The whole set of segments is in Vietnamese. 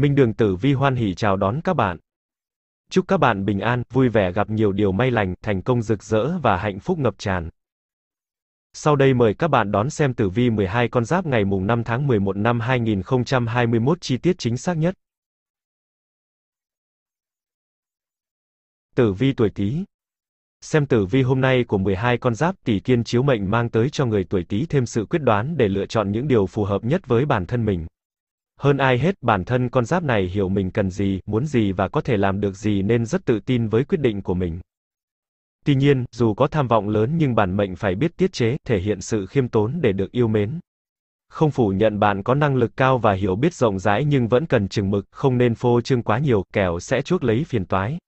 Minh Đường Tử Vi hoan hỉ chào đón các bạn. Chúc các bạn bình an, vui vẻ gặp nhiều điều may lành, thành công rực rỡ và hạnh phúc ngập tràn. Sau đây mời các bạn đón xem tử vi 12 con giáp ngày mùng 5 tháng 11 năm 2021 chi tiết chính xác nhất. Tử vi tuổi Tý. Xem tử vi hôm nay của 12 con giáp tỷ kiên chiếu mệnh mang tới cho người tuổi Tý thêm sự quyết đoán để lựa chọn những điều phù hợp nhất với bản thân mình. Hơn ai hết, bản thân con giáp này hiểu mình cần gì, muốn gì và có thể làm được gì nên rất tự tin với quyết định của mình. Tuy nhiên, dù có tham vọng lớn nhưng bản mệnh phải biết tiết chế, thể hiện sự khiêm tốn để được yêu mến. Không phủ nhận bạn có năng lực cao và hiểu biết rộng rãi nhưng vẫn cần chừng mực, không nên phô trương quá nhiều, kẻo sẽ chuốc lấy phiền toái.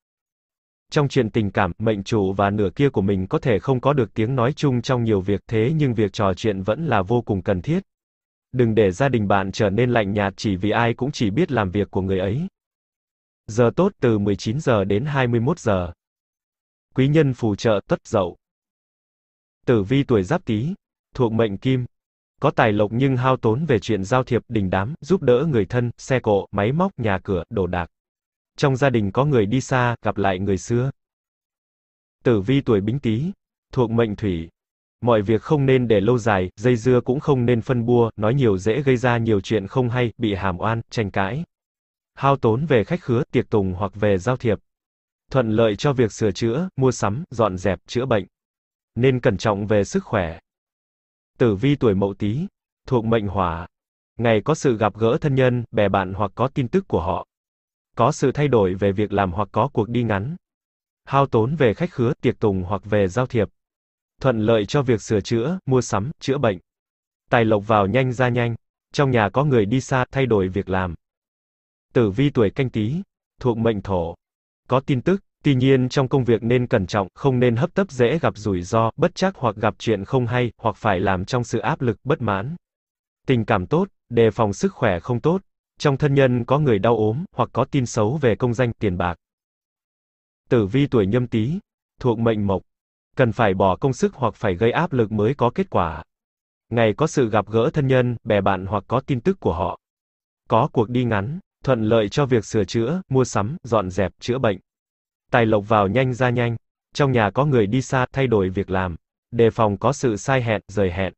Trong chuyện tình cảm, mệnh chủ và nửa kia của mình có thể không có được tiếng nói chung trong nhiều việc thế nhưng việc trò chuyện vẫn là vô cùng cần thiết. Đừng để gia đình bạn trở nên lạnh nhạt chỉ vì ai cũng chỉ biết làm việc của người ấy. Giờ tốt từ 19 giờ đến 21 giờ. Quý nhân phù trợ tất dậu. Tử vi tuổi giáp tý, thuộc mệnh kim. Có tài lộc nhưng hao tốn về chuyện giao thiệp, đình đám, giúp đỡ người thân, xe cộ, máy móc, nhà cửa, đồ đạc. Trong gia đình có người đi xa, gặp lại người xưa. Tử vi tuổi bính tý, thuộc mệnh thủy, Mọi việc không nên để lâu dài, dây dưa cũng không nên phân bua, nói nhiều dễ gây ra nhiều chuyện không hay, bị hàm oan, tranh cãi. Hao tốn về khách khứa, tiệc tùng hoặc về giao thiệp. Thuận lợi cho việc sửa chữa, mua sắm, dọn dẹp, chữa bệnh. Nên cẩn trọng về sức khỏe. Tử vi tuổi mậu tí, thuộc mệnh hỏa. Ngày có sự gặp gỡ thân nhân, bè bạn hoặc có tin tức của họ. Có sự thay đổi về việc làm hoặc có cuộc đi ngắn. Hao tốn về khách khứa, tiệc tùng hoặc về giao thiệp thuận lợi cho việc sửa chữa, mua sắm, chữa bệnh. Tài lộc vào nhanh ra nhanh, trong nhà có người đi xa, thay đổi việc làm. Tử vi tuổi canh tí, thuộc mệnh thổ. Có tin tức, tuy nhiên trong công việc nên cẩn trọng, không nên hấp tấp dễ gặp rủi ro, bất chắc hoặc gặp chuyện không hay, hoặc phải làm trong sự áp lực, bất mãn. Tình cảm tốt, đề phòng sức khỏe không tốt. Trong thân nhân có người đau ốm, hoặc có tin xấu về công danh, tiền bạc. Tử vi tuổi nhâm tý, thuộc mệnh mộc cần phải bỏ công sức hoặc phải gây áp lực mới có kết quả. Ngày có sự gặp gỡ thân nhân, bè bạn hoặc có tin tức của họ. Có cuộc đi ngắn, thuận lợi cho việc sửa chữa, mua sắm, dọn dẹp, chữa bệnh. Tài lộc vào nhanh ra nhanh. Trong nhà có người đi xa, thay đổi việc làm. Đề phòng có sự sai hẹn, rời hẹn.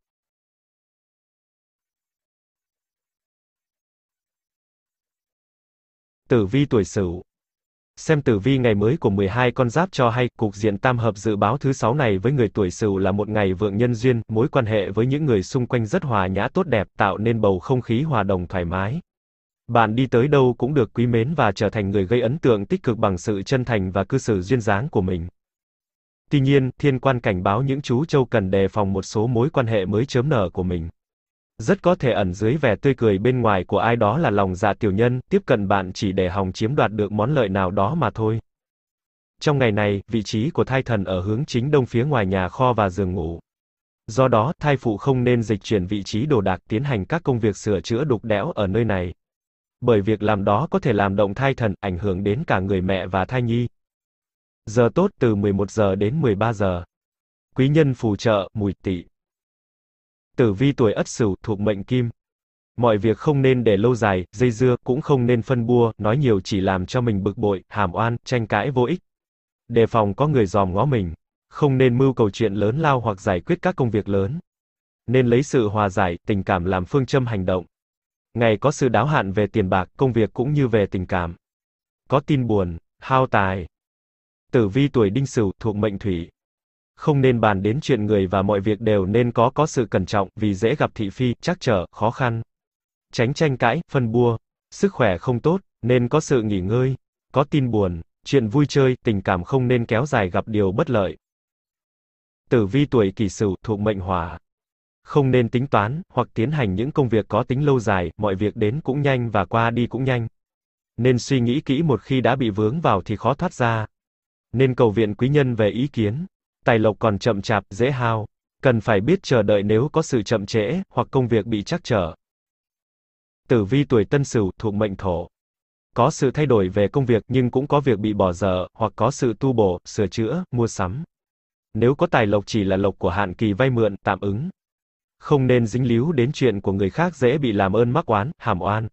Tử vi tuổi Sửu Xem tử vi ngày mới của 12 con giáp cho hay, cục diện tam hợp dự báo thứ 6 này với người tuổi Sửu là một ngày vượng nhân duyên, mối quan hệ với những người xung quanh rất hòa nhã tốt đẹp, tạo nên bầu không khí hòa đồng thoải mái. Bạn đi tới đâu cũng được quý mến và trở thành người gây ấn tượng tích cực bằng sự chân thành và cư xử duyên dáng của mình. Tuy nhiên, thiên quan cảnh báo những chú châu cần đề phòng một số mối quan hệ mới chớm nở của mình. Rất có thể ẩn dưới vẻ tươi cười bên ngoài của ai đó là lòng dạ tiểu nhân, tiếp cận bạn chỉ để hòng chiếm đoạt được món lợi nào đó mà thôi. Trong ngày này, vị trí của thai thần ở hướng chính đông phía ngoài nhà kho và giường ngủ. Do đó, thai phụ không nên dịch chuyển vị trí đồ đạc tiến hành các công việc sửa chữa đục đẽo ở nơi này. Bởi việc làm đó có thể làm động thai thần, ảnh hưởng đến cả người mẹ và thai nhi. Giờ tốt từ 11 giờ đến 13 giờ. Quý nhân phù trợ, mùi tỵ. Tử vi tuổi Ất Sửu thuộc mệnh Kim. Mọi việc không nên để lâu dài, dây dưa, cũng không nên phân bua, nói nhiều chỉ làm cho mình bực bội, hàm oan, tranh cãi vô ích. Đề phòng có người dòm ngó mình. Không nên mưu cầu chuyện lớn lao hoặc giải quyết các công việc lớn. Nên lấy sự hòa giải, tình cảm làm phương châm hành động. Ngày có sự đáo hạn về tiền bạc, công việc cũng như về tình cảm. Có tin buồn, hao tài. Tử vi tuổi Đinh Sửu thuộc mệnh Thủy không nên bàn đến chuyện người và mọi việc đều nên có có sự cẩn trọng, vì dễ gặp thị phi, chắc trở, khó khăn. Tránh tranh cãi, phân bua. Sức khỏe không tốt, nên có sự nghỉ ngơi. Có tin buồn, chuyện vui chơi, tình cảm không nên kéo dài gặp điều bất lợi. Tử vi tuổi kỷ sửu thuộc mệnh hỏa. Không nên tính toán, hoặc tiến hành những công việc có tính lâu dài, mọi việc đến cũng nhanh và qua đi cũng nhanh. Nên suy nghĩ kỹ một khi đã bị vướng vào thì khó thoát ra. Nên cầu viện quý nhân về ý kiến tài lộc còn chậm chạp, dễ hao. Cần phải biết chờ đợi nếu có sự chậm trễ, hoặc công việc bị trắc trở. Tử vi tuổi tân sửu thuộc mệnh thổ. Có sự thay đổi về công việc nhưng cũng có việc bị bỏ dở, hoặc có sự tu bổ, sửa chữa, mua sắm. Nếu có tài lộc chỉ là lộc của hạn kỳ vay mượn, tạm ứng. Không nên dính líu đến chuyện của người khác dễ bị làm ơn mắc oán, hàm oan.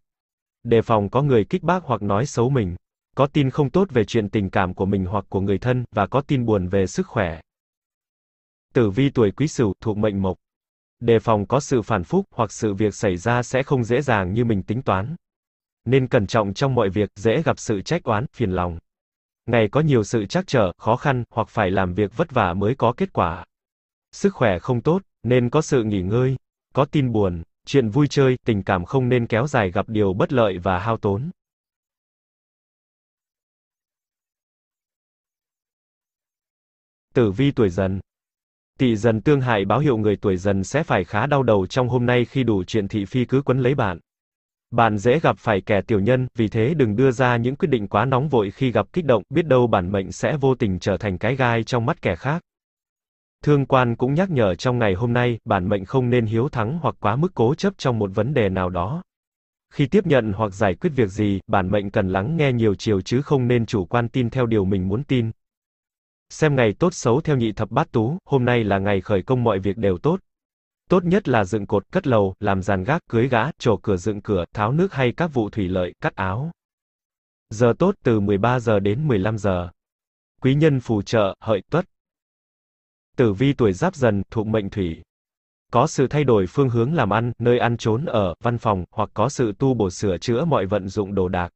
Đề phòng có người kích bác hoặc nói xấu mình. Có tin không tốt về chuyện tình cảm của mình hoặc của người thân, và có tin buồn về sức khỏe. Tử vi tuổi Quý Sửu thuộc mệnh mộc. Đề phòng có sự phản phúc hoặc sự việc xảy ra sẽ không dễ dàng như mình tính toán. Nên cẩn trọng trong mọi việc, dễ gặp sự trách oán, phiền lòng. Ngày có nhiều sự trắc trở, khó khăn hoặc phải làm việc vất vả mới có kết quả. Sức khỏe không tốt, nên có sự nghỉ ngơi, có tin buồn, chuyện vui chơi, tình cảm không nên kéo dài gặp điều bất lợi và hao tốn. Tử vi tuổi dần Tỵ dần tương hại báo hiệu người tuổi dần sẽ phải khá đau đầu trong hôm nay khi đủ chuyện thị phi cứ quấn lấy bạn. Bạn dễ gặp phải kẻ tiểu nhân, vì thế đừng đưa ra những quyết định quá nóng vội khi gặp kích động, biết đâu bản mệnh sẽ vô tình trở thành cái gai trong mắt kẻ khác. Thương quan cũng nhắc nhở trong ngày hôm nay, bản mệnh không nên hiếu thắng hoặc quá mức cố chấp trong một vấn đề nào đó. Khi tiếp nhận hoặc giải quyết việc gì, bản mệnh cần lắng nghe nhiều chiều chứ không nên chủ quan tin theo điều mình muốn tin. Xem ngày tốt xấu theo nhị thập bát tú, hôm nay là ngày khởi công mọi việc đều tốt. Tốt nhất là dựng cột, cất lầu, làm giàn gác, cưới gã, trổ cửa dựng cửa, tháo nước hay các vụ thủy lợi, cắt áo. Giờ tốt từ 13 giờ đến 15 giờ. Quý nhân phù trợ, hợi tuất. Tử vi tuổi giáp dần, thuộc mệnh thủy. Có sự thay đổi phương hướng làm ăn, nơi ăn trốn ở, văn phòng, hoặc có sự tu bổ sửa chữa mọi vận dụng đồ đạc.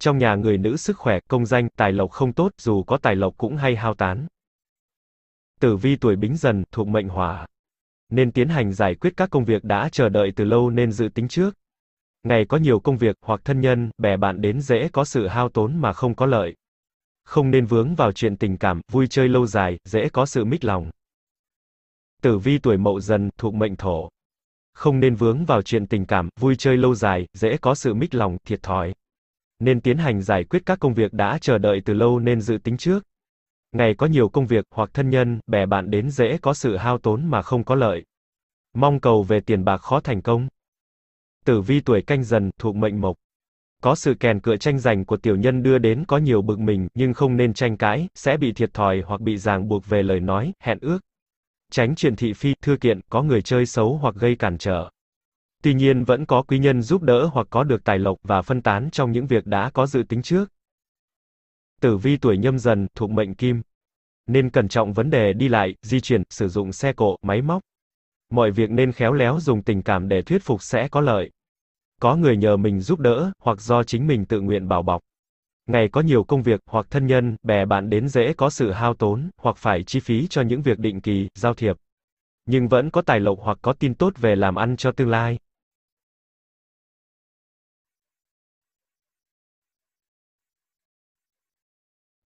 Trong nhà người nữ sức khỏe, công danh, tài lộc không tốt, dù có tài lộc cũng hay hao tán. Tử vi tuổi bính dần, thuộc mệnh hỏa. Nên tiến hành giải quyết các công việc đã chờ đợi từ lâu nên dự tính trước. Ngày có nhiều công việc, hoặc thân nhân, bè bạn đến dễ có sự hao tốn mà không có lợi. Không nên vướng vào chuyện tình cảm, vui chơi lâu dài, dễ có sự mít lòng. Tử vi tuổi mậu dần, thuộc mệnh thổ. Không nên vướng vào chuyện tình cảm, vui chơi lâu dài, dễ có sự mít lòng, thiệt thòi nên tiến hành giải quyết các công việc đã chờ đợi từ lâu nên dự tính trước. Ngày có nhiều công việc hoặc thân nhân, bè bạn đến dễ có sự hao tốn mà không có lợi. Mong cầu về tiền bạc khó thành công. Tử vi tuổi canh dần thuộc mệnh mộc. Có sự kèn cựa tranh giành của tiểu nhân đưa đến có nhiều bực mình, nhưng không nên tranh cãi, sẽ bị thiệt thòi hoặc bị ràng buộc về lời nói, hẹn ước. Tránh chuyện thị phi, thưa kiện, có người chơi xấu hoặc gây cản trở. Tuy nhiên vẫn có quý nhân giúp đỡ hoặc có được tài lộc và phân tán trong những việc đã có dự tính trước. Tử vi tuổi nhâm dần, thuộc mệnh kim. Nên cẩn trọng vấn đề đi lại, di chuyển, sử dụng xe cộ, máy móc. Mọi việc nên khéo léo dùng tình cảm để thuyết phục sẽ có lợi. Có người nhờ mình giúp đỡ, hoặc do chính mình tự nguyện bảo bọc. Ngày có nhiều công việc, hoặc thân nhân, bè bạn đến dễ có sự hao tốn, hoặc phải chi phí cho những việc định kỳ, giao thiệp. Nhưng vẫn có tài lộc hoặc có tin tốt về làm ăn cho tương lai.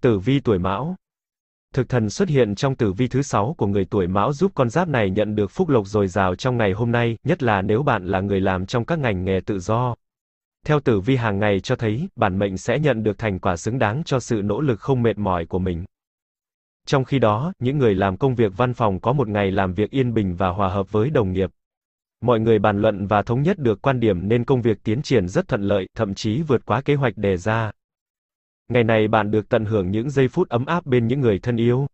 Tử vi tuổi Mão Thực thần xuất hiện trong tử vi thứ 6 của người tuổi Mão giúp con giáp này nhận được phúc lộc dồi dào trong ngày hôm nay, nhất là nếu bạn là người làm trong các ngành nghề tự do. Theo tử vi hàng ngày cho thấy, bản mệnh sẽ nhận được thành quả xứng đáng cho sự nỗ lực không mệt mỏi của mình. Trong khi đó, những người làm công việc văn phòng có một ngày làm việc yên bình và hòa hợp với đồng nghiệp. Mọi người bàn luận và thống nhất được quan điểm nên công việc tiến triển rất thuận lợi, thậm chí vượt quá kế hoạch đề ra. Ngày này bạn được tận hưởng những giây phút ấm áp bên những người thân yêu.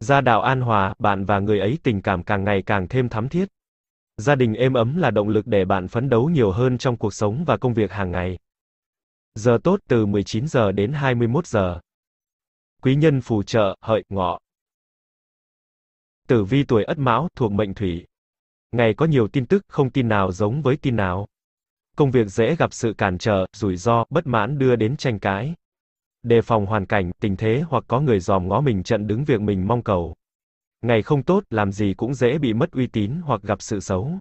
Gia đạo an hòa, bạn và người ấy tình cảm càng ngày càng thêm thắm thiết. Gia đình êm ấm là động lực để bạn phấn đấu nhiều hơn trong cuộc sống và công việc hàng ngày. Giờ tốt từ 19 giờ đến 21 giờ. Quý nhân phù trợ, hợi, ngọ. Tử vi tuổi Ất Mão thuộc mệnh Thủy. Ngày có nhiều tin tức, không tin nào giống với tin nào. Công việc dễ gặp sự cản trở, rủi ro, bất mãn đưa đến tranh cãi đề phòng hoàn cảnh, tình thế hoặc có người dòm ngó mình trận đứng việc mình mong cầu. Ngày không tốt, làm gì cũng dễ bị mất uy tín hoặc gặp sự xấu.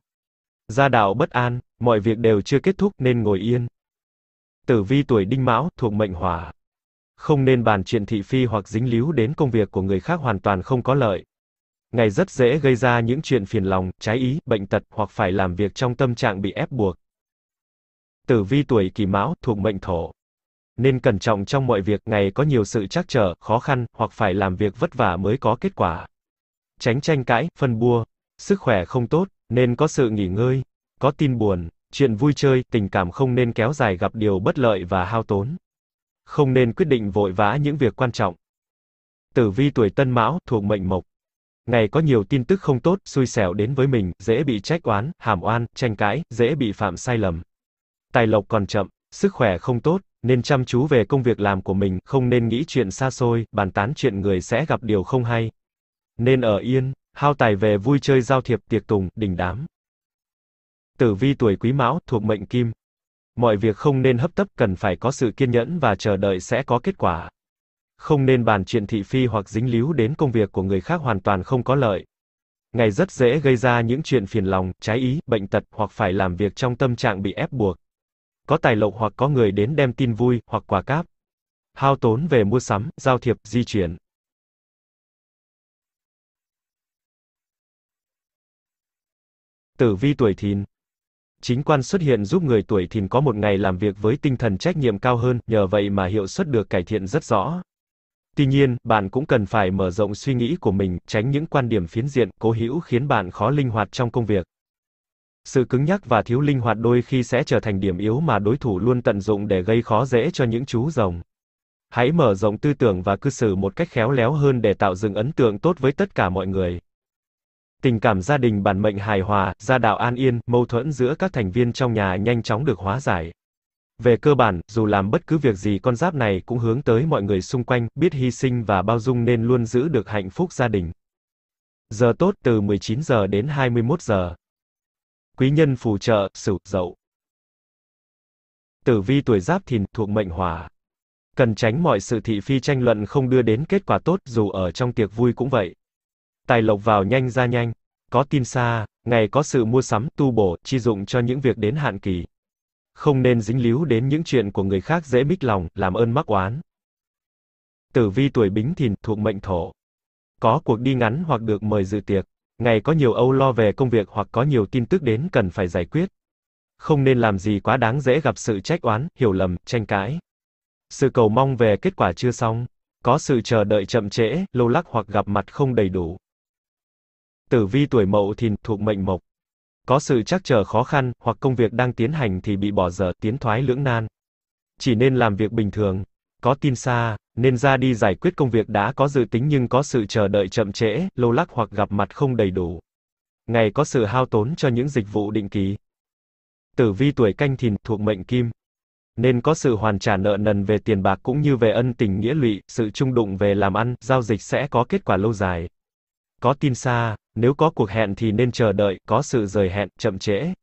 Gia đạo bất an, mọi việc đều chưa kết thúc nên ngồi yên. Tử vi tuổi đinh mão, thuộc mệnh hỏa. Không nên bàn chuyện thị phi hoặc dính líu đến công việc của người khác hoàn toàn không có lợi. Ngày rất dễ gây ra những chuyện phiền lòng, trái ý, bệnh tật hoặc phải làm việc trong tâm trạng bị ép buộc. Tử vi tuổi kỷ mão, thuộc mệnh thổ nên cẩn trọng trong mọi việc, ngày có nhiều sự trắc trở, khó khăn, hoặc phải làm việc vất vả mới có kết quả. Tránh tranh cãi, phân bua, sức khỏe không tốt, nên có sự nghỉ ngơi, có tin buồn, chuyện vui chơi, tình cảm không nên kéo dài gặp điều bất lợi và hao tốn. Không nên quyết định vội vã những việc quan trọng. Tử vi tuổi Tân Mão, thuộc mệnh Mộc. Ngày có nhiều tin tức không tốt, xui xẻo đến với mình, dễ bị trách oán, hàm oan, tranh cãi, dễ bị phạm sai lầm. Tài lộc còn chậm, sức khỏe không tốt, nên chăm chú về công việc làm của mình, không nên nghĩ chuyện xa xôi, bàn tán chuyện người sẽ gặp điều không hay. Nên ở yên, hao tài về vui chơi giao thiệp tiệc tùng, đình đám. Tử vi tuổi Quý Mão thuộc mệnh Kim. Mọi việc không nên hấp tấp, cần phải có sự kiên nhẫn và chờ đợi sẽ có kết quả. Không nên bàn chuyện thị phi hoặc dính líu đến công việc của người khác hoàn toàn không có lợi. Ngày rất dễ gây ra những chuyện phiền lòng, trái ý, bệnh tật hoặc phải làm việc trong tâm trạng bị ép buộc có tài lộc hoặc có người đến đem tin vui hoặc quà cáp. Hao tốn về mua sắm, giao thiệp, di chuyển. Tử vi tuổi thìn Chính quan xuất hiện giúp người tuổi thìn có một ngày làm việc với tinh thần trách nhiệm cao hơn, nhờ vậy mà hiệu suất được cải thiện rất rõ. Tuy nhiên, bạn cũng cần phải mở rộng suy nghĩ của mình, tránh những quan điểm phiến diện, cố hữu khiến bạn khó linh hoạt trong công việc. Sự cứng nhắc và thiếu linh hoạt đôi khi sẽ trở thành điểm yếu mà đối thủ luôn tận dụng để gây khó dễ cho những chú rồng. Hãy mở rộng tư tưởng và cư xử một cách khéo léo hơn để tạo dựng ấn tượng tốt với tất cả mọi người. Tình cảm gia đình bản mệnh hài hòa, gia đạo an yên, mâu thuẫn giữa các thành viên trong nhà nhanh chóng được hóa giải. Về cơ bản, dù làm bất cứ việc gì con giáp này cũng hướng tới mọi người xung quanh, biết hy sinh và bao dung nên luôn giữ được hạnh phúc gia đình. Giờ tốt từ 19 giờ đến 21 giờ quý nhân phù trợ, sửu, dậu. Tử vi tuổi giáp thìn thuộc mệnh hỏa. Cần tránh mọi sự thị phi tranh luận không đưa đến kết quả tốt, dù ở trong tiệc vui cũng vậy. Tài lộc vào nhanh ra nhanh, có tin xa, ngày có sự mua sắm, tu bổ, chi dụng cho những việc đến hạn kỳ. Không nên dính líu đến những chuyện của người khác dễ mích lòng, làm ơn mắc oán. Tử vi tuổi bính thìn thuộc mệnh thổ. Có cuộc đi ngắn hoặc được mời dự tiệc. Ngày có nhiều âu lo về công việc hoặc có nhiều tin tức đến cần phải giải quyết. Không nên làm gì quá đáng dễ gặp sự trách oán, hiểu lầm, tranh cãi. Sự cầu mong về kết quả chưa xong, có sự chờ đợi chậm trễ, lâu lắc hoặc gặp mặt không đầy đủ. Tử vi tuổi Mậu Thìn thuộc mệnh Mộc. Có sự chắc chờ khó khăn hoặc công việc đang tiến hành thì bị bỏ dở, tiến thoái lưỡng nan. Chỉ nên làm việc bình thường, có tin xa, nên ra đi giải quyết công việc đã có dự tính nhưng có sự chờ đợi chậm trễ, lâu lắc hoặc gặp mặt không đầy đủ. Ngày có sự hao tốn cho những dịch vụ định kỳ. Tử vi tuổi canh thìn thuộc mệnh kim. Nên có sự hoàn trả nợ nần về tiền bạc cũng như về ân tình nghĩa lụy, sự trung đụng về làm ăn, giao dịch sẽ có kết quả lâu dài. Có tin xa, nếu có cuộc hẹn thì nên chờ đợi, có sự rời hẹn, chậm trễ.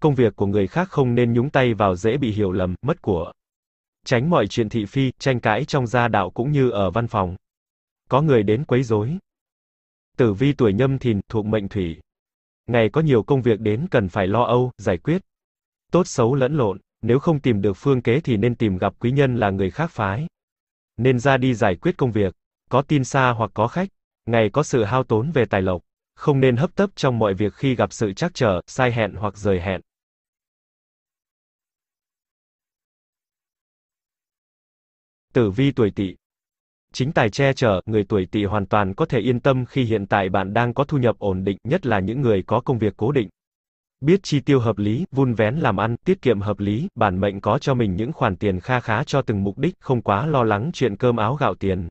Công việc của người khác không nên nhúng tay vào dễ bị hiểu lầm, mất của tránh mọi chuyện thị phi, tranh cãi trong gia đạo cũng như ở văn phòng. Có người đến quấy rối. Tử vi tuổi nhâm thìn, thuộc mệnh thủy. Ngày có nhiều công việc đến cần phải lo âu, giải quyết. Tốt xấu lẫn lộn, nếu không tìm được phương kế thì nên tìm gặp quý nhân là người khác phái. Nên ra đi giải quyết công việc, có tin xa hoặc có khách, ngày có sự hao tốn về tài lộc, không nên hấp tấp trong mọi việc khi gặp sự trắc trở, sai hẹn hoặc rời hẹn. Tử vi tuổi tỵ. Chính tài che chở, người tuổi tỵ hoàn toàn có thể yên tâm khi hiện tại bạn đang có thu nhập ổn định, nhất là những người có công việc cố định. Biết chi tiêu hợp lý, vun vén làm ăn, tiết kiệm hợp lý, bản mệnh có cho mình những khoản tiền kha khá cho từng mục đích, không quá lo lắng chuyện cơm áo gạo tiền.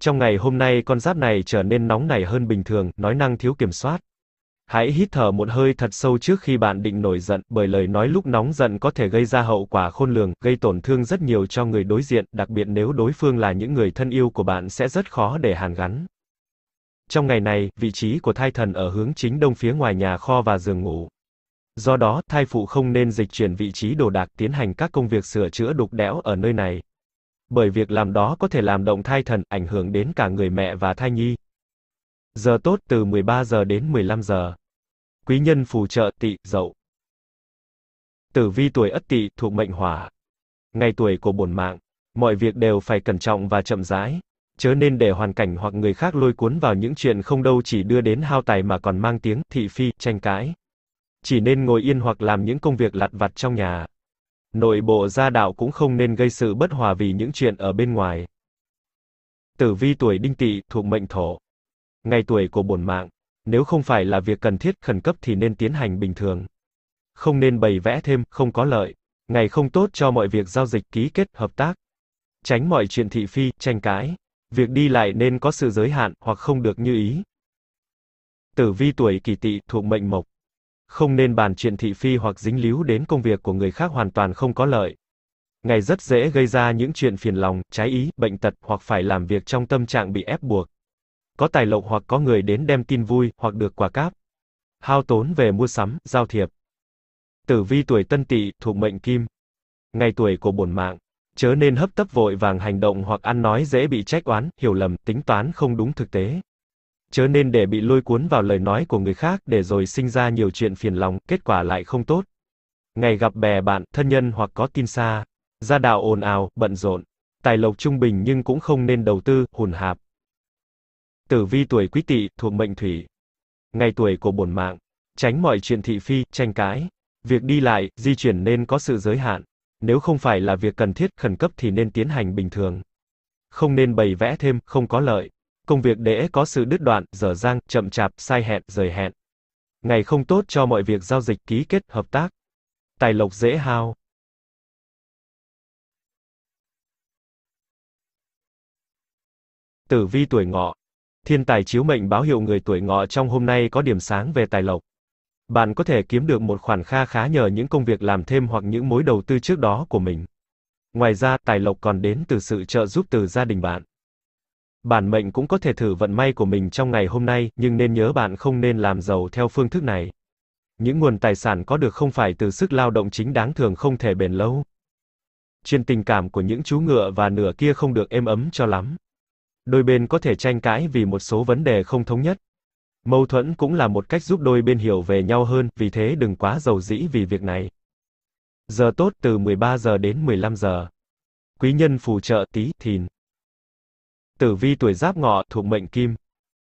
Trong ngày hôm nay con giáp này trở nên nóng nảy hơn bình thường, nói năng thiếu kiểm soát. Hãy hít thở một hơi thật sâu trước khi bạn định nổi giận, bởi lời nói lúc nóng giận có thể gây ra hậu quả khôn lường, gây tổn thương rất nhiều cho người đối diện, đặc biệt nếu đối phương là những người thân yêu của bạn sẽ rất khó để hàn gắn. Trong ngày này, vị trí của thai thần ở hướng chính đông phía ngoài nhà kho và giường ngủ. Do đó, thai phụ không nên dịch chuyển vị trí đồ đạc tiến hành các công việc sửa chữa đục đẽo ở nơi này. Bởi việc làm đó có thể làm động thai thần, ảnh hưởng đến cả người mẹ và thai nhi. Giờ tốt từ 13 giờ đến 15 giờ quý nhân phù trợ tỵ dậu. Tử vi tuổi Ất Tỵ thuộc mệnh Hỏa. Ngày tuổi của bổn mạng, mọi việc đều phải cẩn trọng và chậm rãi, chớ nên để hoàn cảnh hoặc người khác lôi cuốn vào những chuyện không đâu chỉ đưa đến hao tài mà còn mang tiếng thị phi, tranh cãi. Chỉ nên ngồi yên hoặc làm những công việc lặt vặt trong nhà. Nội bộ gia đạo cũng không nên gây sự bất hòa vì những chuyện ở bên ngoài. Tử vi tuổi Đinh Tỵ thuộc mệnh Thổ. Ngày tuổi của bổn mạng, nếu không phải là việc cần thiết khẩn cấp thì nên tiến hành bình thường. Không nên bày vẽ thêm, không có lợi. Ngày không tốt cho mọi việc giao dịch ký kết, hợp tác. Tránh mọi chuyện thị phi, tranh cãi. Việc đi lại nên có sự giới hạn, hoặc không được như ý. Tử vi tuổi kỷ tỵ thuộc mệnh mộc. Không nên bàn chuyện thị phi hoặc dính líu đến công việc của người khác hoàn toàn không có lợi. Ngày rất dễ gây ra những chuyện phiền lòng, trái ý, bệnh tật hoặc phải làm việc trong tâm trạng bị ép buộc có tài lộc hoặc có người đến đem tin vui, hoặc được quà cáp. Hao tốn về mua sắm, giao thiệp. Tử vi tuổi tân tỵ, thuộc mệnh kim. Ngày tuổi của bổn mạng. Chớ nên hấp tấp vội vàng hành động hoặc ăn nói dễ bị trách oán, hiểu lầm, tính toán không đúng thực tế. Chớ nên để bị lôi cuốn vào lời nói của người khác để rồi sinh ra nhiều chuyện phiền lòng, kết quả lại không tốt. Ngày gặp bè bạn, thân nhân hoặc có tin xa. Gia đạo ồn ào, bận rộn. Tài lộc trung bình nhưng cũng không nên đầu tư, hùn hạp. Tử vi tuổi quý tỵ, thuộc mệnh thủy. Ngày tuổi của bổn mạng. Tránh mọi chuyện thị phi, tranh cãi. Việc đi lại, di chuyển nên có sự giới hạn. Nếu không phải là việc cần thiết, khẩn cấp thì nên tiến hành bình thường. Không nên bày vẽ thêm, không có lợi. Công việc để có sự đứt đoạn, dở dang, chậm chạp, sai hẹn, rời hẹn. Ngày không tốt cho mọi việc giao dịch ký kết, hợp tác. Tài lộc dễ hao. Tử vi tuổi ngọ, Thiên tài chiếu mệnh báo hiệu người tuổi ngọ trong hôm nay có điểm sáng về tài lộc. Bạn có thể kiếm được một khoản kha khá nhờ những công việc làm thêm hoặc những mối đầu tư trước đó của mình. Ngoài ra, tài lộc còn đến từ sự trợ giúp từ gia đình bạn. Bản mệnh cũng có thể thử vận may của mình trong ngày hôm nay, nhưng nên nhớ bạn không nên làm giàu theo phương thức này. Những nguồn tài sản có được không phải từ sức lao động chính đáng thường không thể bền lâu. Chuyện tình cảm của những chú ngựa và nửa kia không được êm ấm cho lắm. Đôi bên có thể tranh cãi vì một số vấn đề không thống nhất. Mâu thuẫn cũng là một cách giúp đôi bên hiểu về nhau hơn, vì thế đừng quá giàu dĩ vì việc này. Giờ tốt từ 13 giờ đến 15 giờ. Quý nhân phù trợ tí, thìn. Tử vi tuổi giáp ngọ thuộc mệnh kim.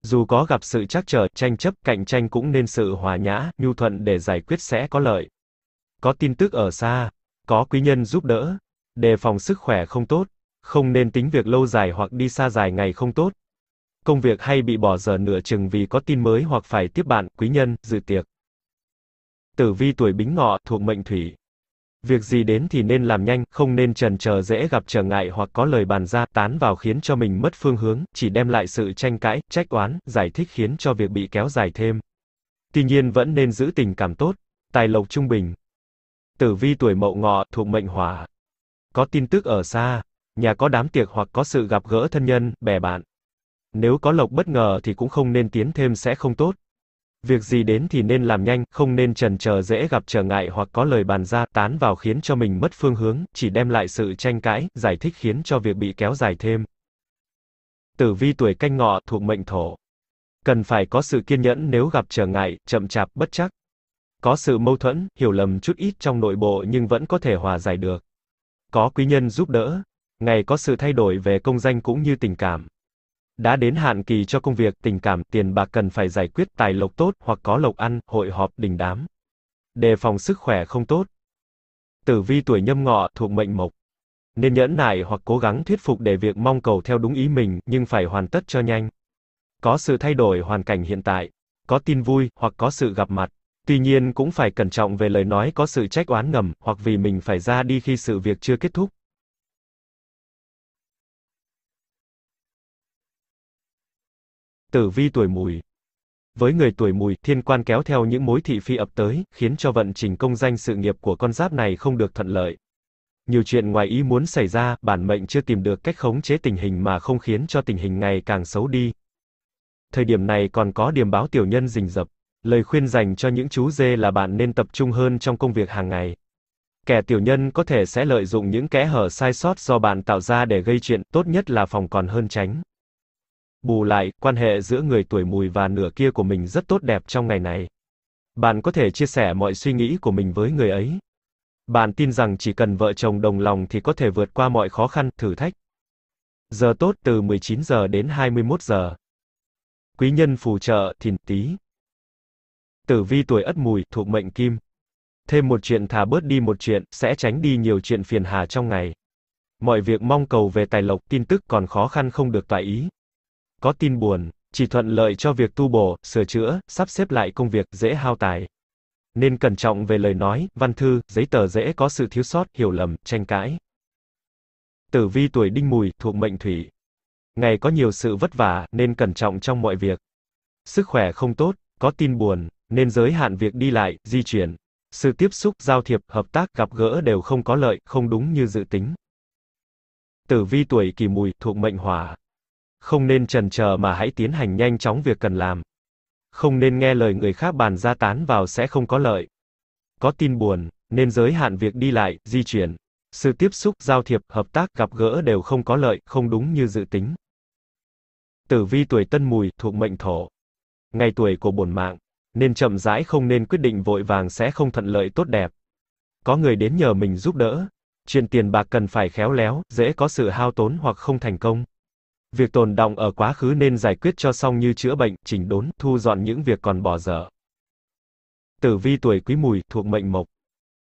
Dù có gặp sự trắc trở, tranh chấp, cạnh tranh cũng nên sự hòa nhã, nhu thuận để giải quyết sẽ có lợi. Có tin tức ở xa, có quý nhân giúp đỡ, đề phòng sức khỏe không tốt, không nên tính việc lâu dài hoặc đi xa dài ngày không tốt. Công việc hay bị bỏ giờ nửa chừng vì có tin mới hoặc phải tiếp bạn, quý nhân, dự tiệc. Tử vi tuổi bính ngọ, thuộc mệnh thủy. Việc gì đến thì nên làm nhanh, không nên trần chờ dễ gặp trở ngại hoặc có lời bàn ra, tán vào khiến cho mình mất phương hướng, chỉ đem lại sự tranh cãi, trách oán, giải thích khiến cho việc bị kéo dài thêm. Tuy nhiên vẫn nên giữ tình cảm tốt, tài lộc trung bình. Tử vi tuổi mậu ngọ, thuộc mệnh hỏa. Có tin tức ở xa, nhà có đám tiệc hoặc có sự gặp gỡ thân nhân, bè bạn. Nếu có lộc bất ngờ thì cũng không nên tiến thêm sẽ không tốt. Việc gì đến thì nên làm nhanh, không nên trần chờ dễ gặp trở ngại hoặc có lời bàn ra, tán vào khiến cho mình mất phương hướng, chỉ đem lại sự tranh cãi, giải thích khiến cho việc bị kéo dài thêm. Tử vi tuổi canh ngọ thuộc mệnh thổ. Cần phải có sự kiên nhẫn nếu gặp trở ngại, chậm chạp, bất chắc. Có sự mâu thuẫn, hiểu lầm chút ít trong nội bộ nhưng vẫn có thể hòa giải được. Có quý nhân giúp đỡ, ngày có sự thay đổi về công danh cũng như tình cảm. Đã đến hạn kỳ cho công việc, tình cảm, tiền bạc cần phải giải quyết tài lộc tốt hoặc có lộc ăn, hội họp, đình đám. Đề phòng sức khỏe không tốt. Tử vi tuổi nhâm ngọ thuộc mệnh mộc. Nên nhẫn nại hoặc cố gắng thuyết phục để việc mong cầu theo đúng ý mình, nhưng phải hoàn tất cho nhanh. Có sự thay đổi hoàn cảnh hiện tại, có tin vui, hoặc có sự gặp mặt. Tuy nhiên cũng phải cẩn trọng về lời nói có sự trách oán ngầm, hoặc vì mình phải ra đi khi sự việc chưa kết thúc. Tử vi tuổi mùi. Với người tuổi mùi, thiên quan kéo theo những mối thị phi ập tới, khiến cho vận trình công danh sự nghiệp của con giáp này không được thuận lợi. Nhiều chuyện ngoài ý muốn xảy ra, bản mệnh chưa tìm được cách khống chế tình hình mà không khiến cho tình hình ngày càng xấu đi. Thời điểm này còn có điểm báo tiểu nhân rình rập. Lời khuyên dành cho những chú dê là bạn nên tập trung hơn trong công việc hàng ngày. Kẻ tiểu nhân có thể sẽ lợi dụng những kẽ hở sai sót do bạn tạo ra để gây chuyện, tốt nhất là phòng còn hơn tránh. Bù lại, quan hệ giữa người tuổi mùi và nửa kia của mình rất tốt đẹp trong ngày này. Bạn có thể chia sẻ mọi suy nghĩ của mình với người ấy. Bạn tin rằng chỉ cần vợ chồng đồng lòng thì có thể vượt qua mọi khó khăn, thử thách. Giờ tốt từ 19 giờ đến 21 giờ. Quý nhân phù trợ Thìn Tý. Tử vi tuổi Ất Mùi thuộc mệnh Kim. Thêm một chuyện thả bớt đi một chuyện, sẽ tránh đi nhiều chuyện phiền hà trong ngày. Mọi việc mong cầu về tài lộc, tin tức còn khó khăn không được tại ý có tin buồn, chỉ thuận lợi cho việc tu bổ, sửa chữa, sắp xếp lại công việc, dễ hao tài. Nên cẩn trọng về lời nói, văn thư, giấy tờ dễ có sự thiếu sót, hiểu lầm, tranh cãi. Tử vi tuổi đinh mùi, thuộc mệnh thủy. Ngày có nhiều sự vất vả, nên cẩn trọng trong mọi việc. Sức khỏe không tốt, có tin buồn, nên giới hạn việc đi lại, di chuyển. Sự tiếp xúc, giao thiệp, hợp tác, gặp gỡ đều không có lợi, không đúng như dự tính. Tử vi tuổi kỷ mùi, thuộc mệnh hỏa. Không nên trần chờ mà hãy tiến hành nhanh chóng việc cần làm. Không nên nghe lời người khác bàn ra tán vào sẽ không có lợi. Có tin buồn, nên giới hạn việc đi lại, di chuyển. Sự tiếp xúc, giao thiệp, hợp tác, gặp gỡ đều không có lợi, không đúng như dự tính. Tử vi tuổi Tân Mùi thuộc mệnh Thổ. Ngày tuổi của bổn mạng, nên chậm rãi không nên quyết định vội vàng sẽ không thuận lợi tốt đẹp. Có người đến nhờ mình giúp đỡ, chuyện tiền bạc cần phải khéo léo, dễ có sự hao tốn hoặc không thành công. Việc tồn đọng ở quá khứ nên giải quyết cho xong như chữa bệnh, chỉnh đốn, thu dọn những việc còn bỏ dở. Tử vi tuổi quý mùi, thuộc mệnh mộc.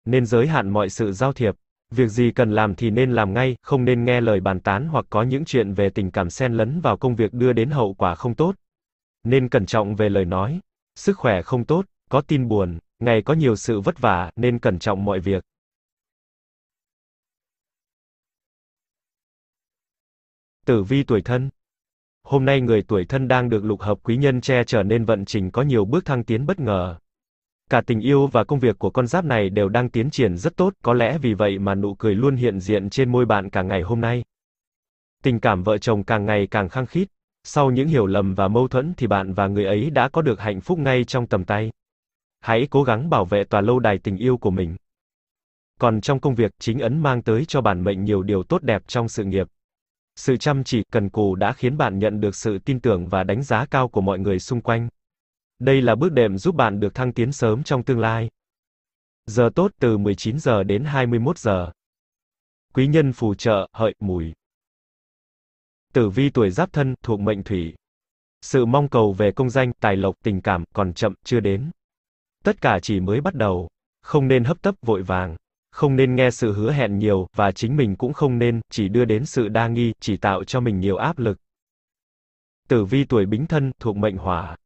Nên giới hạn mọi sự giao thiệp. Việc gì cần làm thì nên làm ngay, không nên nghe lời bàn tán hoặc có những chuyện về tình cảm xen lấn vào công việc đưa đến hậu quả không tốt. Nên cẩn trọng về lời nói. Sức khỏe không tốt, có tin buồn, ngày có nhiều sự vất vả, nên cẩn trọng mọi việc. Tử vi tuổi thân Hôm nay người tuổi thân đang được lục hợp quý nhân che trở nên vận trình có nhiều bước thăng tiến bất ngờ. Cả tình yêu và công việc của con giáp này đều đang tiến triển rất tốt, có lẽ vì vậy mà nụ cười luôn hiện diện trên môi bạn cả ngày hôm nay. Tình cảm vợ chồng càng ngày càng khăng khít, sau những hiểu lầm và mâu thuẫn thì bạn và người ấy đã có được hạnh phúc ngay trong tầm tay. Hãy cố gắng bảo vệ tòa lâu đài tình yêu của mình. Còn trong công việc, chính ấn mang tới cho bản mệnh nhiều điều tốt đẹp trong sự nghiệp. Sự chăm chỉ, cần cù đã khiến bạn nhận được sự tin tưởng và đánh giá cao của mọi người xung quanh. Đây là bước đệm giúp bạn được thăng tiến sớm trong tương lai. Giờ tốt từ 19 giờ đến 21 giờ. Quý nhân phù trợ, hợi, mùi. Tử vi tuổi giáp thân, thuộc mệnh thủy. Sự mong cầu về công danh, tài lộc, tình cảm, còn chậm, chưa đến. Tất cả chỉ mới bắt đầu. Không nên hấp tấp vội vàng không nên nghe sự hứa hẹn nhiều, và chính mình cũng không nên, chỉ đưa đến sự đa nghi, chỉ tạo cho mình nhiều áp lực. Tử vi tuổi bính thân, thuộc mệnh hỏa.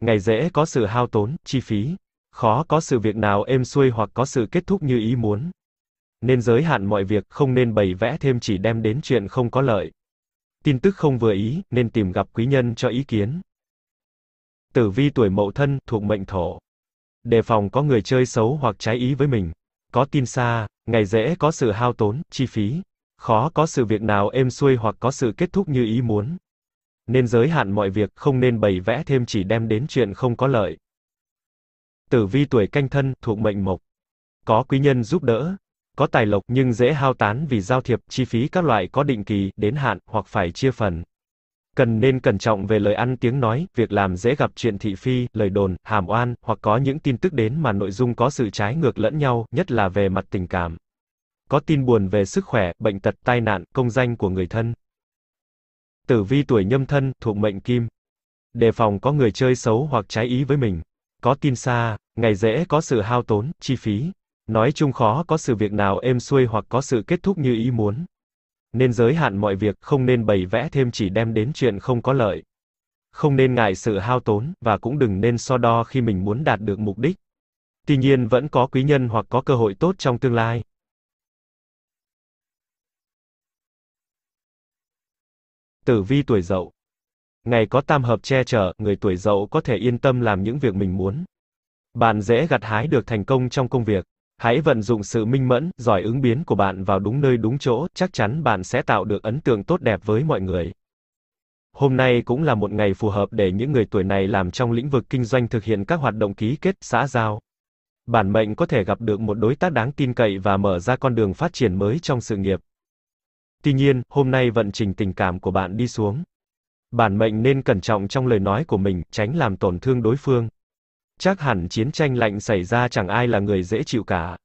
Ngày dễ có sự hao tốn, chi phí. Khó có sự việc nào êm xuôi hoặc có sự kết thúc như ý muốn. Nên giới hạn mọi việc, không nên bày vẽ thêm chỉ đem đến chuyện không có lợi. Tin tức không vừa ý, nên tìm gặp quý nhân cho ý kiến. Tử vi tuổi mậu thân, thuộc mệnh thổ. Đề phòng có người chơi xấu hoặc trái ý với mình có tin xa, ngày dễ có sự hao tốn, chi phí, khó có sự việc nào êm xuôi hoặc có sự kết thúc như ý muốn. Nên giới hạn mọi việc, không nên bày vẽ thêm chỉ đem đến chuyện không có lợi. Tử vi tuổi canh thân, thuộc mệnh mộc. Có quý nhân giúp đỡ, có tài lộc nhưng dễ hao tán vì giao thiệp, chi phí các loại có định kỳ, đến hạn, hoặc phải chia phần. Cần nên cẩn trọng về lời ăn tiếng nói, việc làm dễ gặp chuyện thị phi, lời đồn, hàm oan, hoặc có những tin tức đến mà nội dung có sự trái ngược lẫn nhau, nhất là về mặt tình cảm. Có tin buồn về sức khỏe, bệnh tật, tai nạn, công danh của người thân. Tử vi tuổi nhâm thân, thuộc mệnh kim. Đề phòng có người chơi xấu hoặc trái ý với mình. Có tin xa, ngày dễ có sự hao tốn, chi phí. Nói chung khó có sự việc nào êm xuôi hoặc có sự kết thúc như ý muốn nên giới hạn mọi việc, không nên bày vẽ thêm chỉ đem đến chuyện không có lợi. Không nên ngại sự hao tốn, và cũng đừng nên so đo khi mình muốn đạt được mục đích. Tuy nhiên vẫn có quý nhân hoặc có cơ hội tốt trong tương lai. Tử vi tuổi dậu Ngày có tam hợp che chở, người tuổi dậu có thể yên tâm làm những việc mình muốn. Bạn dễ gặt hái được thành công trong công việc. Hãy vận dụng sự minh mẫn, giỏi ứng biến của bạn vào đúng nơi đúng chỗ, chắc chắn bạn sẽ tạo được ấn tượng tốt đẹp với mọi người. Hôm nay cũng là một ngày phù hợp để những người tuổi này làm trong lĩnh vực kinh doanh thực hiện các hoạt động ký kết, xã giao. Bản mệnh có thể gặp được một đối tác đáng tin cậy và mở ra con đường phát triển mới trong sự nghiệp. Tuy nhiên, hôm nay vận trình tình cảm của bạn đi xuống. Bản mệnh nên cẩn trọng trong lời nói của mình, tránh làm tổn thương đối phương. Chắc hẳn chiến tranh lạnh xảy ra chẳng ai là người dễ chịu cả.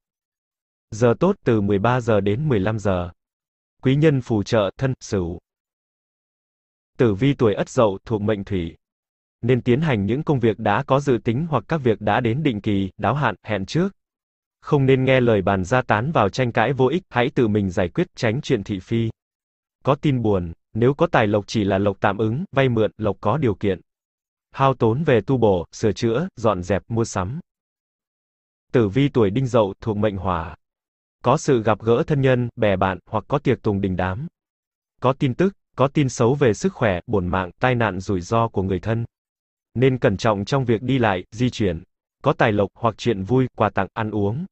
Giờ tốt từ 13 giờ đến 15 giờ. Quý nhân phù trợ thân sửu. Tử vi tuổi Ất Dậu thuộc mệnh thủy, nên tiến hành những công việc đã có dự tính hoặc các việc đã đến định kỳ, đáo hạn, hẹn trước. Không nên nghe lời bàn gia tán vào tranh cãi vô ích, hãy tự mình giải quyết, tránh chuyện thị phi. Có tin buồn, nếu có tài lộc chỉ là lộc tạm ứng, vay mượn, lộc có điều kiện hao tốn về tu bổ, sửa chữa, dọn dẹp, mua sắm. Tử vi tuổi đinh dậu thuộc mệnh hỏa. Có sự gặp gỡ thân nhân, bè bạn, hoặc có tiệc tùng đình đám. Có tin tức, có tin xấu về sức khỏe, bổn mạng, tai nạn rủi ro của người thân. Nên cẩn trọng trong việc đi lại, di chuyển. Có tài lộc hoặc chuyện vui, quà tặng, ăn uống.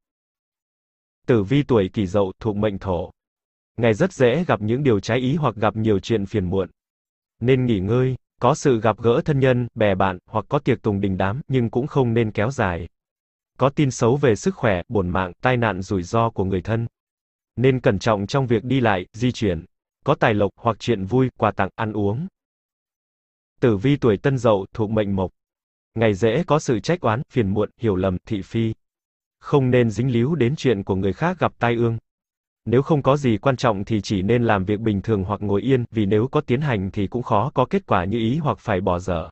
Tử vi tuổi kỷ dậu thuộc mệnh thổ. Ngày rất dễ gặp những điều trái ý hoặc gặp nhiều chuyện phiền muộn. Nên nghỉ ngơi, có sự gặp gỡ thân nhân, bè bạn, hoặc có tiệc tùng đình đám, nhưng cũng không nên kéo dài. Có tin xấu về sức khỏe, bổn mạng, tai nạn rủi ro của người thân. Nên cẩn trọng trong việc đi lại, di chuyển. Có tài lộc, hoặc chuyện vui, quà tặng, ăn uống. Tử vi tuổi tân dậu, thuộc mệnh mộc. Ngày dễ có sự trách oán, phiền muộn, hiểu lầm, thị phi. Không nên dính líu đến chuyện của người khác gặp tai ương. Nếu không có gì quan trọng thì chỉ nên làm việc bình thường hoặc ngồi yên, vì nếu có tiến hành thì cũng khó có kết quả như ý hoặc phải bỏ dở.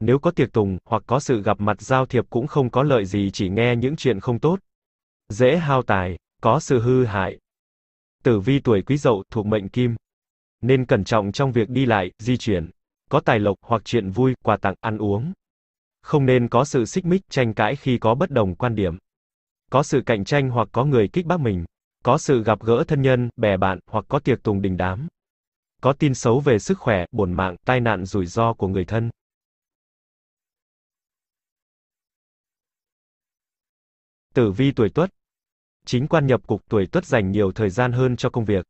Nếu có tiệc tùng, hoặc có sự gặp mặt giao thiệp cũng không có lợi gì chỉ nghe những chuyện không tốt. Dễ hao tài, có sự hư hại. Tử vi tuổi quý dậu thuộc mệnh kim. Nên cẩn trọng trong việc đi lại, di chuyển. Có tài lộc hoặc chuyện vui, quà tặng, ăn uống. Không nên có sự xích mích, tranh cãi khi có bất đồng quan điểm. Có sự cạnh tranh hoặc có người kích bác mình có sự gặp gỡ thân nhân, bè bạn, hoặc có tiệc tùng đình đám. Có tin xấu về sức khỏe, bổn mạng, tai nạn rủi ro của người thân. Tử vi tuổi Tuất. Chính quan nhập cục tuổi Tuất dành nhiều thời gian hơn cho công việc.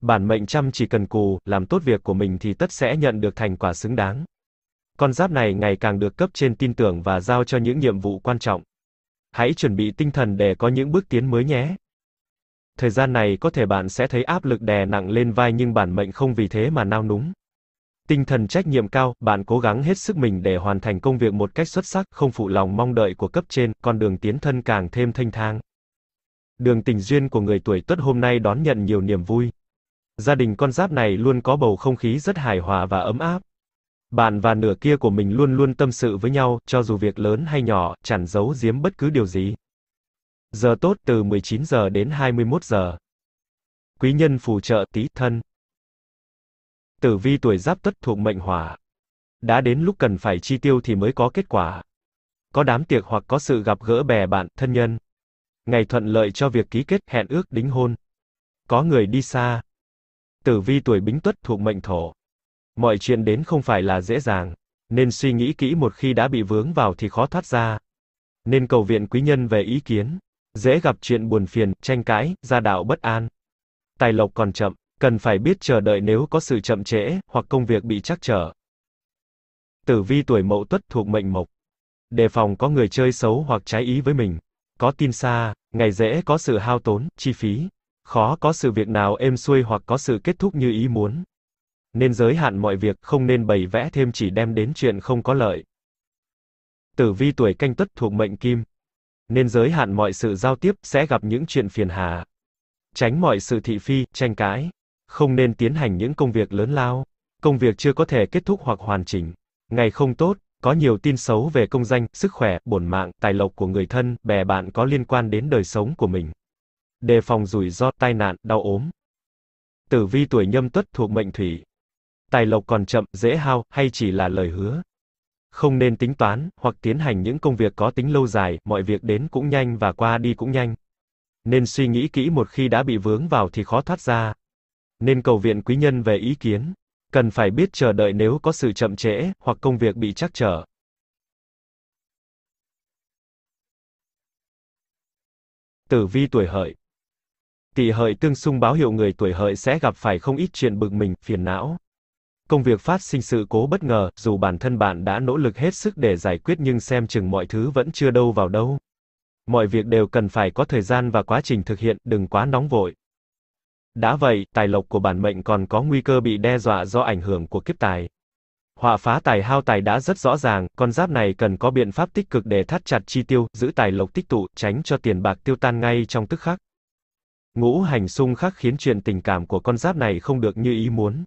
Bản mệnh chăm chỉ cần cù, làm tốt việc của mình thì tất sẽ nhận được thành quả xứng đáng. Con giáp này ngày càng được cấp trên tin tưởng và giao cho những nhiệm vụ quan trọng. Hãy chuẩn bị tinh thần để có những bước tiến mới nhé thời gian này có thể bạn sẽ thấy áp lực đè nặng lên vai nhưng bản mệnh không vì thế mà nao núng. Tinh thần trách nhiệm cao, bạn cố gắng hết sức mình để hoàn thành công việc một cách xuất sắc, không phụ lòng mong đợi của cấp trên, con đường tiến thân càng thêm thanh thang. Đường tình duyên của người tuổi Tuất hôm nay đón nhận nhiều niềm vui. Gia đình con giáp này luôn có bầu không khí rất hài hòa và ấm áp. Bạn và nửa kia của mình luôn luôn tâm sự với nhau, cho dù việc lớn hay nhỏ, chẳng giấu giếm bất cứ điều gì. Giờ tốt từ 19 giờ đến 21 giờ. Quý nhân phù trợ tí thân. Tử vi tuổi giáp tuất thuộc mệnh hỏa. Đã đến lúc cần phải chi tiêu thì mới có kết quả. Có đám tiệc hoặc có sự gặp gỡ bè bạn, thân nhân. Ngày thuận lợi cho việc ký kết hẹn ước đính hôn. Có người đi xa. Tử vi tuổi bính tuất thuộc mệnh thổ. Mọi chuyện đến không phải là dễ dàng, nên suy nghĩ kỹ một khi đã bị vướng vào thì khó thoát ra. Nên cầu viện quý nhân về ý kiến dễ gặp chuyện buồn phiền, tranh cãi, gia đạo bất an. Tài lộc còn chậm, cần phải biết chờ đợi nếu có sự chậm trễ, hoặc công việc bị trắc trở. Tử vi tuổi mậu tuất thuộc mệnh mộc. Đề phòng có người chơi xấu hoặc trái ý với mình. Có tin xa, ngày dễ có sự hao tốn, chi phí. Khó có sự việc nào êm xuôi hoặc có sự kết thúc như ý muốn. Nên giới hạn mọi việc, không nên bày vẽ thêm chỉ đem đến chuyện không có lợi. Tử vi tuổi canh tuất thuộc mệnh kim nên giới hạn mọi sự giao tiếp sẽ gặp những chuyện phiền hà. Tránh mọi sự thị phi, tranh cãi. Không nên tiến hành những công việc lớn lao. Công việc chưa có thể kết thúc hoặc hoàn chỉnh. Ngày không tốt, có nhiều tin xấu về công danh, sức khỏe, bổn mạng, tài lộc của người thân, bè bạn có liên quan đến đời sống của mình. Đề phòng rủi ro, tai nạn, đau ốm. Tử vi tuổi nhâm tuất thuộc mệnh thủy. Tài lộc còn chậm, dễ hao, hay chỉ là lời hứa. Không nên tính toán, hoặc tiến hành những công việc có tính lâu dài, mọi việc đến cũng nhanh và qua đi cũng nhanh. Nên suy nghĩ kỹ một khi đã bị vướng vào thì khó thoát ra. Nên cầu viện quý nhân về ý kiến. Cần phải biết chờ đợi nếu có sự chậm trễ, hoặc công việc bị trắc trở. Tử vi tuổi hợi Tỵ hợi tương xung báo hiệu người tuổi hợi sẽ gặp phải không ít chuyện bực mình, phiền não công việc phát sinh sự cố bất ngờ, dù bản thân bạn đã nỗ lực hết sức để giải quyết nhưng xem chừng mọi thứ vẫn chưa đâu vào đâu. Mọi việc đều cần phải có thời gian và quá trình thực hiện, đừng quá nóng vội. Đã vậy, tài lộc của bản mệnh còn có nguy cơ bị đe dọa do ảnh hưởng của kiếp tài. Họa phá tài hao tài đã rất rõ ràng, con giáp này cần có biện pháp tích cực để thắt chặt chi tiêu, giữ tài lộc tích tụ, tránh cho tiền bạc tiêu tan ngay trong tức khắc. Ngũ hành xung khắc khiến chuyện tình cảm của con giáp này không được như ý muốn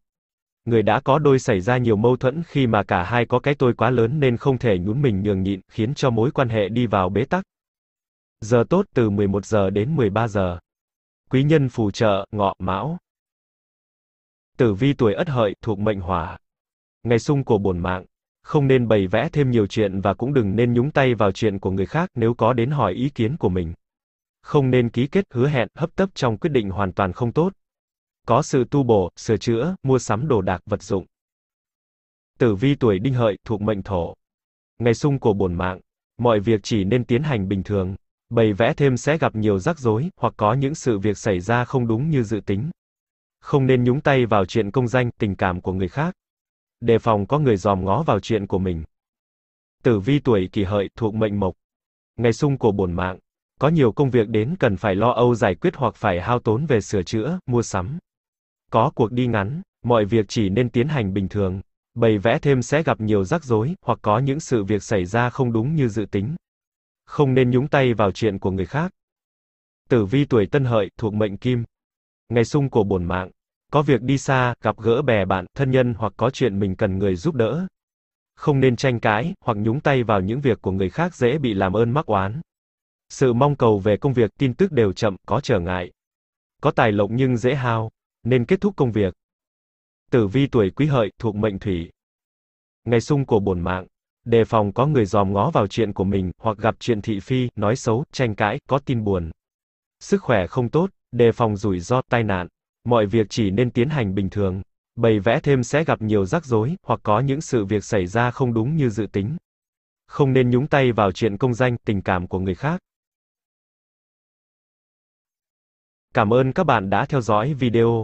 người đã có đôi xảy ra nhiều mâu thuẫn khi mà cả hai có cái tôi quá lớn nên không thể nhún mình nhường nhịn, khiến cho mối quan hệ đi vào bế tắc. Giờ tốt từ 11 giờ đến 13 giờ. Quý nhân phù trợ, ngọ, mão. Tử vi tuổi ất hợi, thuộc mệnh hỏa. Ngày sung của bổn mạng. Không nên bày vẽ thêm nhiều chuyện và cũng đừng nên nhúng tay vào chuyện của người khác nếu có đến hỏi ý kiến của mình. Không nên ký kết hứa hẹn, hấp tấp trong quyết định hoàn toàn không tốt, có sự tu bổ, sửa chữa, mua sắm đồ đạc vật dụng. Tử vi tuổi đinh hợi thuộc mệnh thổ. Ngày sung của bổn mạng, mọi việc chỉ nên tiến hành bình thường. Bày vẽ thêm sẽ gặp nhiều rắc rối, hoặc có những sự việc xảy ra không đúng như dự tính. Không nên nhúng tay vào chuyện công danh, tình cảm của người khác. Đề phòng có người dòm ngó vào chuyện của mình. Tử vi tuổi kỷ hợi thuộc mệnh mộc. Ngày sung của bổn mạng, có nhiều công việc đến cần phải lo âu giải quyết hoặc phải hao tốn về sửa chữa, mua sắm. Có cuộc đi ngắn, mọi việc chỉ nên tiến hành bình thường. Bày vẽ thêm sẽ gặp nhiều rắc rối, hoặc có những sự việc xảy ra không đúng như dự tính. Không nên nhúng tay vào chuyện của người khác. Tử vi tuổi tân hợi, thuộc mệnh kim. Ngày sung của bổn mạng. Có việc đi xa, gặp gỡ bè bạn, thân nhân hoặc có chuyện mình cần người giúp đỡ. Không nên tranh cãi, hoặc nhúng tay vào những việc của người khác dễ bị làm ơn mắc oán. Sự mong cầu về công việc, tin tức đều chậm, có trở ngại. Có tài lộc nhưng dễ hao nên kết thúc công việc. Tử vi tuổi quý hợi, thuộc mệnh thủy. Ngày xung của bổn mạng. Đề phòng có người dòm ngó vào chuyện của mình, hoặc gặp chuyện thị phi, nói xấu, tranh cãi, có tin buồn. Sức khỏe không tốt, đề phòng rủi ro, tai nạn. Mọi việc chỉ nên tiến hành bình thường. Bày vẽ thêm sẽ gặp nhiều rắc rối, hoặc có những sự việc xảy ra không đúng như dự tính. Không nên nhúng tay vào chuyện công danh, tình cảm của người khác. Cảm ơn các bạn đã theo dõi video.